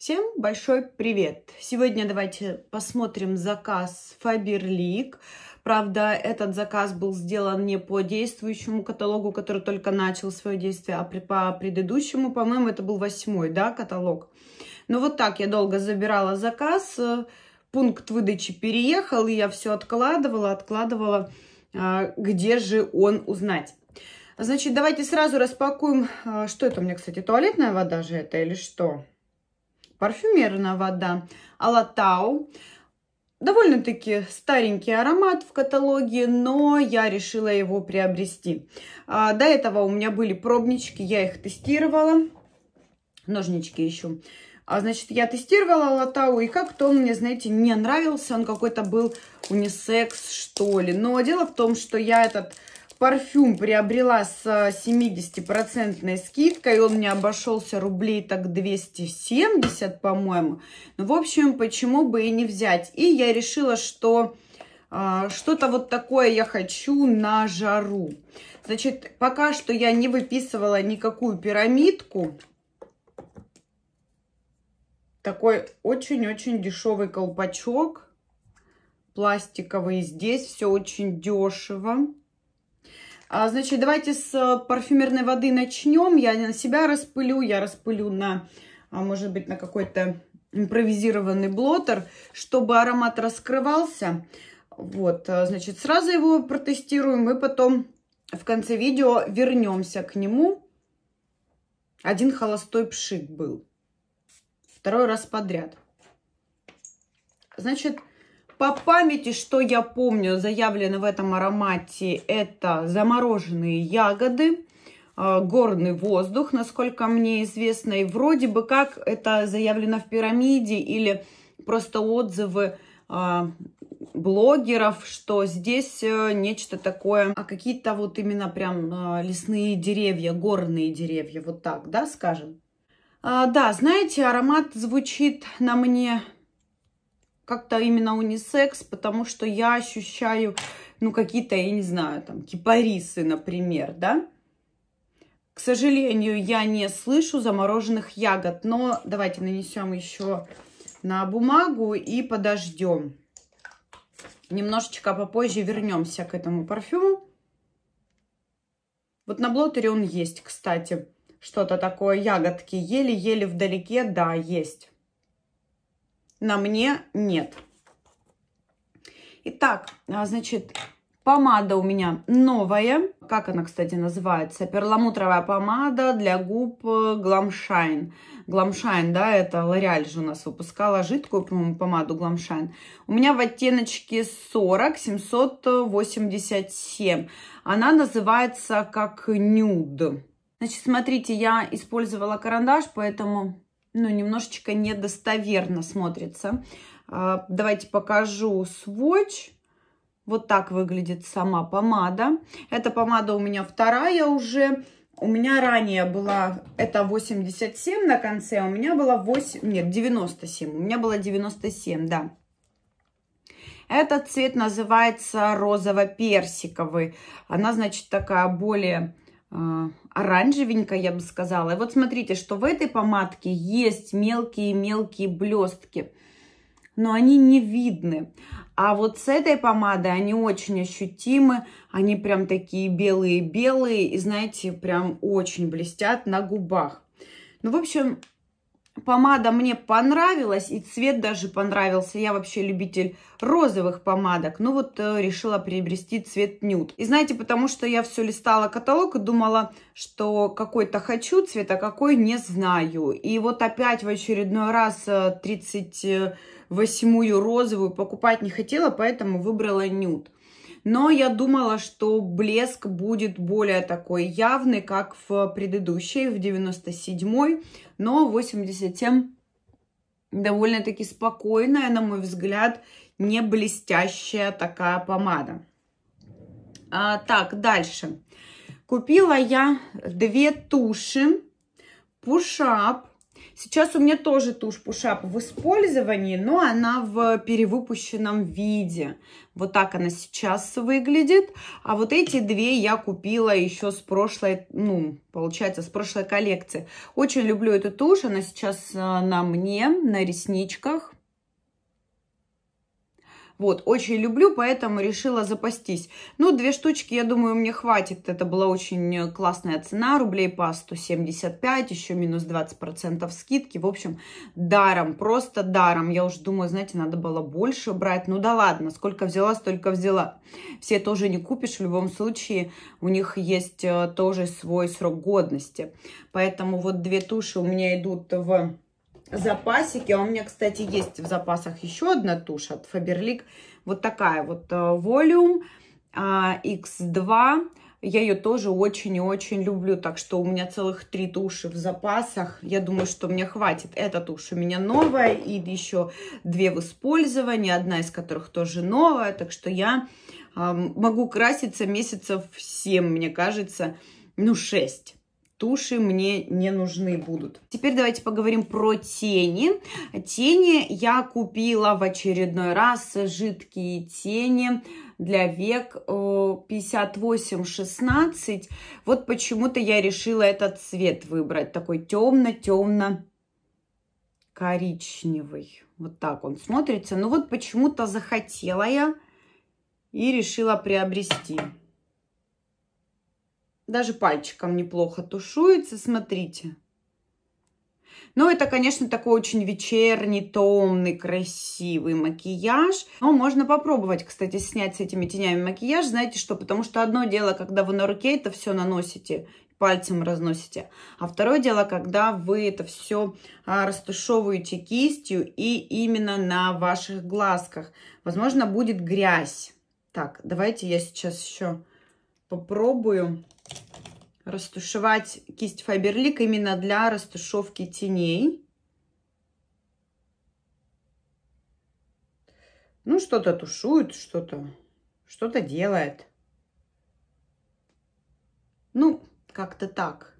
Всем большой привет! Сегодня давайте посмотрим заказ Faberlic. Правда, этот заказ был сделан не по действующему каталогу, который только начал свое действие, а по предыдущему, по-моему, это был восьмой, да, каталог. Но ну вот так я долго забирала заказ, э, пункт выдачи переехал, и я все откладывала, откладывала, а, где же он узнать. Значит, давайте сразу распакуем, а, что это у меня, кстати, туалетная вода же это или что? Что? парфюмерная вода Алатау. Довольно-таки старенький аромат в каталоге, но я решила его приобрести. А, до этого у меня были пробнички, я их тестировала. Ножнички еще. А, значит, я тестировала «А Латау, и как-то он мне, знаете, не нравился. Он какой-то был унисекс, что ли. Но дело в том, что я этот парфюм приобрела с 70% э, скидкой. Он мне обошелся рублей так 270, по-моему. Ну, в общем, почему бы и не взять. И я решила, что э, что-то вот такое я хочу на жару. Значит, пока что я не выписывала никакую пирамидку. Такой очень-очень дешевый колпачок пластиковый. Здесь все очень дешево. А, значит, давайте с э, парфюмерной воды начнем. Я на себя распылю, я распылю на, а, может быть, на какой-то импровизированный блотер, чтобы аромат раскрывался. Вот, э, значит, сразу его протестируем и потом в конце видео вернемся к нему. Один холостой пшик был. Второй раз подряд. Значит, по памяти, что я помню, заявлено в этом аромате, это замороженные ягоды, а, горный воздух, насколько мне известно. И вроде бы как это заявлено в пирамиде или просто отзывы а, блогеров, что здесь э, нечто такое, а какие-то вот именно прям а, лесные деревья, горные деревья, вот так, да, скажем. А, да, знаете, аромат звучит на мне как-то именно унисекс, потому что я ощущаю, ну, какие-то, я не знаю, там, кипарисы, например, да. К сожалению, я не слышу замороженных ягод, но давайте нанесем еще на бумагу и подождем. Немножечко попозже вернемся к этому парфюму. Вот на блотере он есть, кстати. Что-то такое, ягодки еле-еле вдалеке, да, есть на мне нет. Итак, а, значит, помада у меня новая. Как она, кстати, называется? Перламутровая помада для губ э, Glamshine. Glamshine, да, это Лореаль же у нас выпускала жидкую, по-моему, помаду Glamshine. У меня в оттеночке 40 787. Она называется как нюд. Значит, смотрите, я использовала карандаш, поэтому ну, немножечко недостоверно смотрится. А, давайте покажу сводч. Вот так выглядит сама помада. Эта помада у меня вторая уже. У меня ранее была, это 87 на конце, а у меня была 8, нет, 97. У меня была 97, да. Этот цвет называется розово-персиковый. Она, значит, такая более а, оранжевенькая, я бы сказала. И вот смотрите, что в этой помадке есть мелкие-мелкие блестки, но они не видны. А вот с этой помадой они очень ощутимы, они прям такие белые-белые и, знаете, прям очень блестят на губах. Ну, в общем, Помада мне понравилась, и цвет даже понравился. Я вообще любитель розовых помадок. Ну вот э, решила приобрести цвет нюд. И знаете, потому что я все листала каталог и думала, что какой-то хочу цвет, а какой не знаю. И вот опять в очередной раз 38-ю э, розовую покупать не хотела, поэтому выбрала нюд. Но я думала, что блеск будет более такой явный, как в предыдущей, в 97-й но тем довольно-таки спокойная, на мой взгляд, не блестящая такая помада. А, так, дальше. Купила я две туши, пушап Сейчас у меня тоже тушь пушап в использовании, но она в перевыпущенном виде. Вот так она сейчас выглядит. А вот эти две я купила еще с прошлой, ну, получается, с прошлой коллекции. Очень люблю эту тушь. Она сейчас а, на мне, на ресничках. Вот, очень люблю, поэтому решила запастись. Ну, две штучки, я думаю, мне хватит. Это была очень э, классная цена, рублей по 175, еще минус 20% скидки. В общем, даром, просто даром. Я уже думаю, знаете, надо было больше брать. Ну да ладно, сколько взяла, столько взяла. Все тоже не купишь, в любом случае у них есть э, тоже свой срок годности. Поэтому вот две туши у меня идут в запасики. А у меня, кстати, есть в запасах еще одна тушь от Faberlic. Вот такая вот э, Volume X2. А, я ее тоже очень и очень люблю, так что у меня целых три туши в запасах. Я думаю, что мне хватит. Эта тушь у меня новая, и еще две в использовании, одна из которых тоже новая. Так что я э, могу краситься месяцев 7, мне кажется, ну 6 туши мне не нужны будут. Теперь давайте поговорим про тени. Тени я купила в очередной раз, жидкие тени для век 58-16. Э, вот почему-то я решила этот цвет выбрать, такой темно-темно коричневый. Вот так он смотрится. Ну вот почему-то захотела я и решила приобрести. Даже пальчиком неплохо тушуется, смотрите. Ну, это, конечно, такой очень вечерний, томный, красивый макияж. Но можно попробовать, кстати, снять с этими тенями макияж. Знаете что? Потому что одно дело, когда вы на руке это все наносите, пальцем разносите. А второе дело, когда вы это все а, растушевываете кистью и именно на ваших глазках. Возможно, будет грязь. Так, давайте я сейчас еще попробую растушевать кисть Фаберлик именно для растушевки теней. Ну, что-то тушует, что-то что-то делает. Ну, как-то так.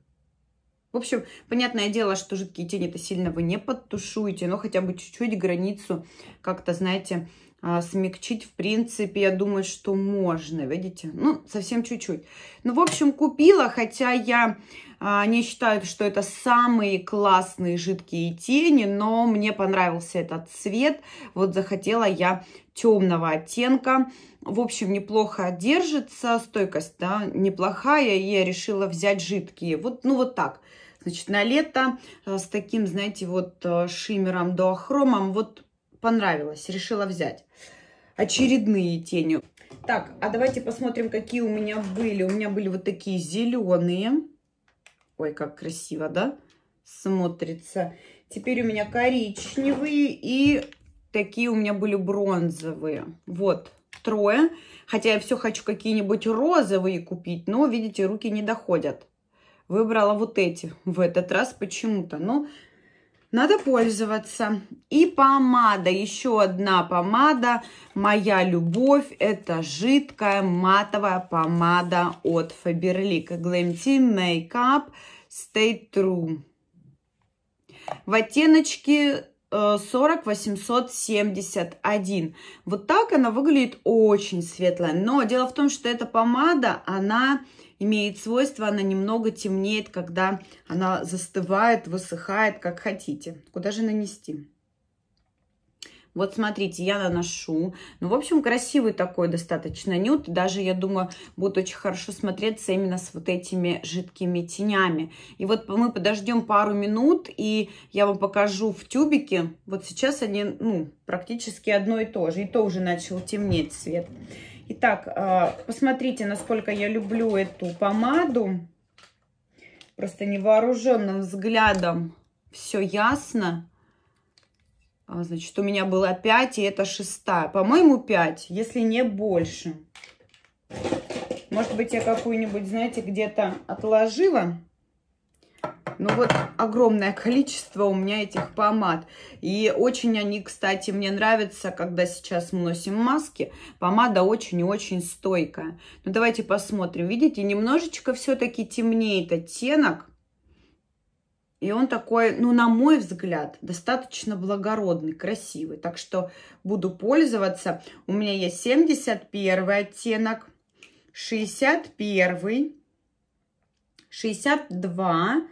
В общем, понятное дело, что жидкие тени-то сильно вы не подтушуете, но хотя бы чуть-чуть границу как-то, знаете, а, смягчить, в принципе, я думаю, что можно, видите? Ну, совсем чуть-чуть. Ну, в общем, купила, хотя я а, не считаю, что это самые классные жидкие тени, но мне понравился этот цвет. Вот захотела я темного оттенка. В общем, неплохо держится, стойкость, да, неплохая, и я решила взять жидкие. Вот, ну, вот так. Значит, на лето а, с таким, знаете, вот а, шиммером, дуохромом, вот понравилось, решила взять. Очередные тени. Так, а давайте посмотрим, какие у меня были. У меня были вот такие зеленые. Ой, как красиво, да? Смотрится. Теперь у меня коричневые и такие у меня были бронзовые. Вот, трое. Хотя я все хочу какие-нибудь розовые купить, но, видите, руки не доходят. Выбрала вот эти в этот раз почему-то. Но ну, надо пользоваться. И помада. Еще одна помада. Моя любовь. Это жидкая матовая помада от Faberlic. Glam Glamteen Makeup Stay True. В оттеночке 40871. Э, вот так она выглядит очень светлая. Но дело в том, что эта помада, она имеет свойство, она немного темнеет, когда она застывает, высыхает, как хотите. Куда же нанести? Вот смотрите, я наношу. Ну, в общем, красивый такой достаточно нюд. Даже, я думаю, будет очень хорошо смотреться именно с вот этими жидкими тенями. И вот мы подождем пару минут, и я вам покажу в тюбике. Вот сейчас они, ну, практически одно и то же. И то уже начал темнеть цвет. Цвет. Итак, э, посмотрите, насколько я люблю эту помаду. Просто невооруженным взглядом все ясно. А, значит, у меня было 5, и это 6. По-моему, 5, если не больше. Может быть, я какую-нибудь, знаете, где-то отложила. Ну вот огромное количество у меня этих помад. И очень они, кстати, мне нравятся, когда сейчас мы носим маски. Помада очень и очень стойкая. Ну давайте посмотрим. Видите, немножечко все-таки темнеет оттенок. И он такой, ну, на мой взгляд, достаточно благородный, красивый. Так что буду пользоваться. У меня есть 71 оттенок, 61 62,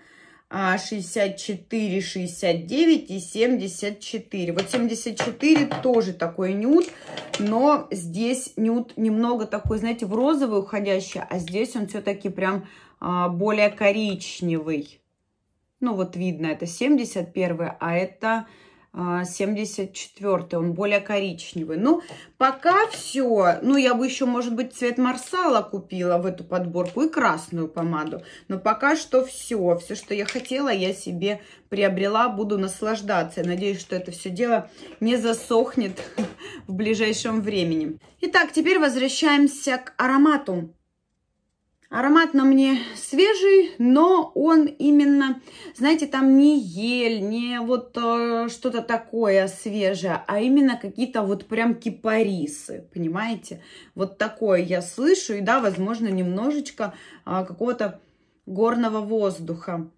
64, 69 и 74. Вот 74 тоже такой нюд, но здесь нюд немного такой, знаете, в розовый уходящий, а здесь он все-таки прям а, более коричневый. Ну вот видно, это 71, а это 74 а, он более коричневый. Ну, пока все. Ну, я бы еще, может быть, цвет марсала купила в эту подборку и красную помаду. Но пока что все. Все, что я хотела, я себе приобрела. Буду наслаждаться. надеюсь, что это все дело не засохнет в ближайшем времени. Итак, теперь возвращаемся к аромату. Аромат на мне свежий, но он именно, знаете, там не ель, не вот э, что-то такое свежее, а именно какие-то вот прям кипарисы, понимаете? Вот такое я слышу, и да, возможно, немножечко э, какого-то горного воздуха.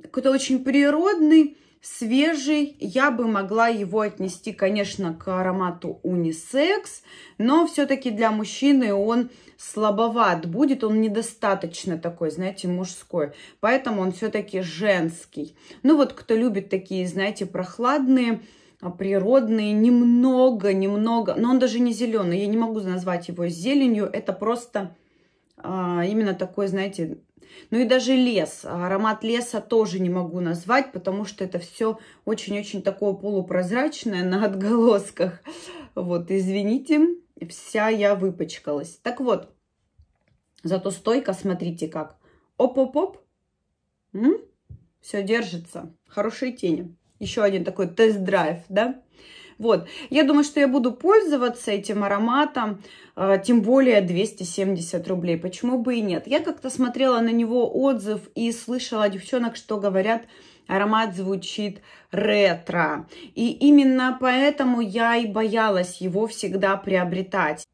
Какой-то очень природный, свежий. Я бы могла его отнести, конечно, к аромату унисекс, но все-таки для мужчины он слабоват будет, он недостаточно такой, знаете, мужской. Поэтому он все-таки женский. Ну вот, кто любит такие, знаете, прохладные, а, природные, немного, немного, но он даже не зеленый, я не могу назвать его зеленью, это просто а, именно такой, знаете, ну и даже лес. Аромат леса тоже не могу назвать, потому что это все очень-очень такое полупрозрачное на отголосках. Вот, извините, вся я выпачкалась. Так вот, зато стойка, смотрите как. Оп-оп-оп. Все держится. Хорошие тени. Еще один такой тест-драйв, да? Вот, я думаю, что я буду пользоваться этим ароматом, э, тем более 270 рублей, почему бы и нет. Я как-то смотрела на него отзыв и слышала девчонок, что говорят, аромат звучит ретро. И именно поэтому я и боялась его всегда приобретать.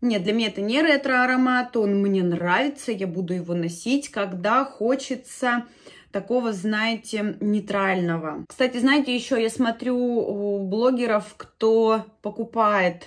Нет, для меня это не ретро-аромат, он мне нравится, я буду его носить, когда хочется такого, знаете, нейтрального. Кстати, знаете, еще я смотрю у блогеров, кто покупает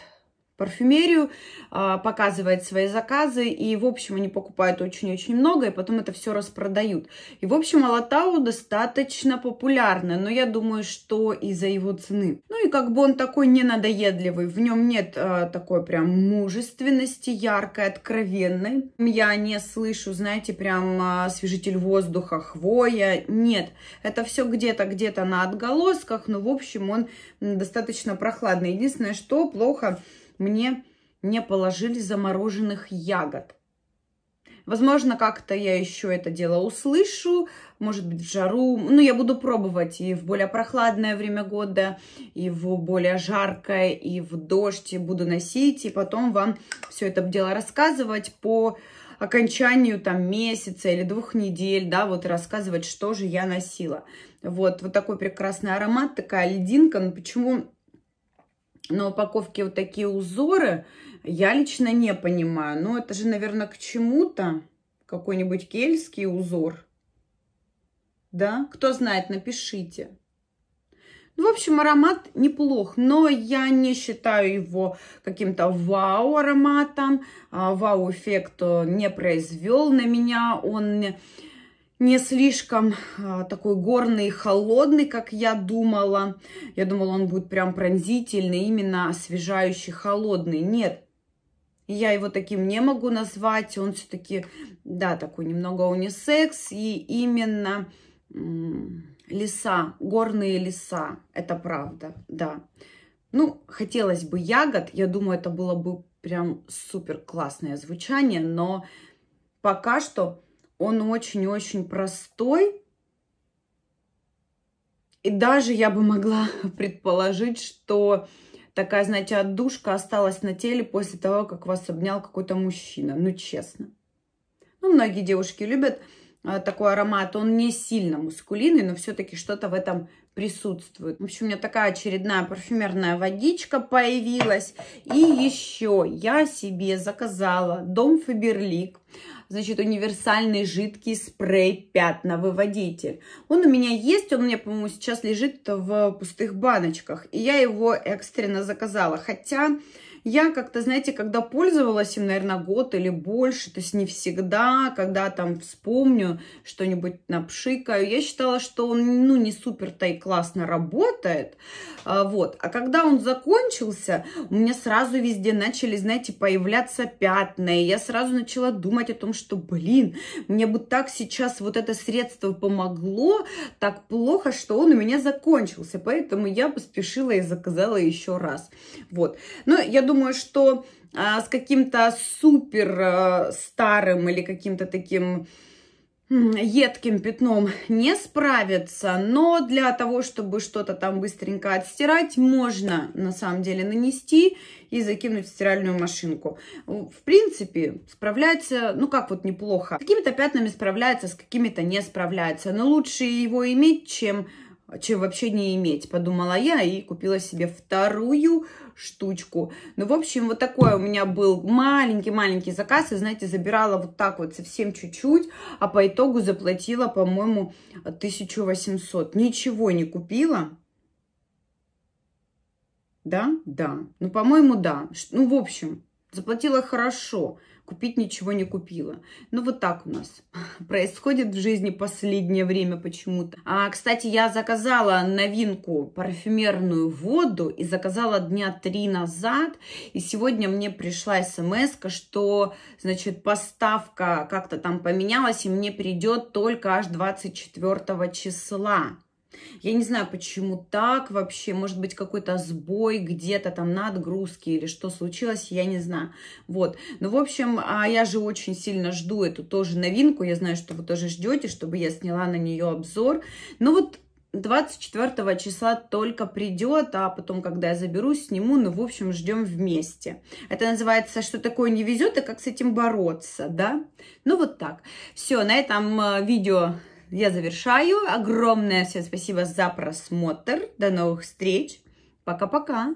парфюмерию, а, показывает свои заказы, и, в общем, они покупают очень-очень много, и потом это все распродают. И, в общем, Алатау достаточно популярна, но я думаю, что из-за его цены. Ну и как бы он такой ненадоедливый, в нем нет э, такой прям мужественности яркой, откровенной. Я не слышу, знаете, прям а, свежитель воздуха, хвоя, нет. Это все где-то, где-то на отголосках, но, в общем, он достаточно прохладный. Единственное, что плохо мне не положили замороженных ягод. Возможно, как-то я еще это дело услышу, может быть, в жару. Ну, я буду пробовать и в более прохладное время года, и в более жаркое, и в дождь и буду носить, и потом вам все это дело рассказывать по окончанию там месяца или двух недель, да, вот рассказывать, что же я носила. Вот, вот такой прекрасный аромат, такая льдинка, но ну, почему на упаковке вот такие узоры, я лично не понимаю. Но это же, наверное, к чему-то. Какой-нибудь кельский узор. Да? Кто знает, напишите. Ну, в общем, аромат неплох, но я не считаю его каким-то вау-ароматом. А, вау-эффект э, не произвел на меня. Он не слишком а, такой горный, холодный, как я думала. Я думала, он будет прям пронзительный, именно освежающий, холодный. Нет, я его таким не могу назвать. Он все-таки, да, такой немного унисекс. И именно леса, горные леса, это правда, да. Ну, хотелось бы ягод, я думаю, это было бы прям супер классное звучание, но пока что он очень-очень простой. И даже я бы могла предположить, что такая, знаете, отдушка осталась на теле после того, как вас обнял какой-то мужчина. Ну, честно. Ну, многие девушки любят а, такой аромат. Он не сильно мускулинный, но все-таки что-то в этом присутствует. В общем, у меня такая очередная парфюмерная водичка появилась. И еще я себе заказала Дом Фаберлик значит, универсальный жидкий спрей-пятновыводитель. Он у меня есть, он у меня, по-моему, сейчас лежит в пустых баночках, и я его экстренно заказала, хотя... Я как-то, знаете, когда пользовалась им, наверное, год или больше, то есть не всегда, когда там вспомню что-нибудь напшикаю, я считала, что он, ну, не супер-то и классно работает, а, вот. А когда он закончился, у меня сразу везде начали, знаете, появляться пятна, и я сразу начала думать о том, что, блин, мне бы так сейчас вот это средство помогло, так плохо, что он у меня закончился, поэтому я поспешила и заказала еще раз, вот. Но ну, я думаю, думаю, что а, с каким-то супер а, старым или каким-то таким едким пятном не справится, но для того, чтобы что-то там быстренько отстирать, можно на самом деле нанести и закинуть в стиральную машинку. В принципе, справляется, ну как вот неплохо. С какими-то пятнами справляется, с какими-то не справляется, но лучше его иметь, чем чем вообще не иметь, подумала я и купила себе вторую штучку. Ну, в общем, вот такой у меня был маленький-маленький заказ. И, знаете, забирала вот так вот совсем чуть-чуть, а по итогу заплатила, по-моему, 1800. Ничего не купила. Да? Да. Ну, по-моему, да. Ну, в общем, Заплатила хорошо, купить ничего не купила. Ну, вот так у нас происходит в жизни последнее время почему-то. А, кстати, я заказала новинку парфюмерную воду и заказала дня три назад. И сегодня мне пришла смс, что, значит, поставка как-то там поменялась, и мне придет только аж 24 числа. Я не знаю, почему так вообще. Может быть, какой-то сбой где-то там надгрузки или что случилось, я не знаю. Вот. Ну, в общем, а я же очень сильно жду эту тоже новинку. Я знаю, что вы тоже ждете, чтобы я сняла на нее обзор. Ну, вот 24 числа только придет, а потом, когда я заберу, сниму, ну, в общем, ждем вместе. Это называется, что такое не везет и а как с этим бороться, да? Ну, вот так. Все, на этом э, видео я завершаю. Огромное всем спасибо за просмотр. До новых встреч. Пока-пока.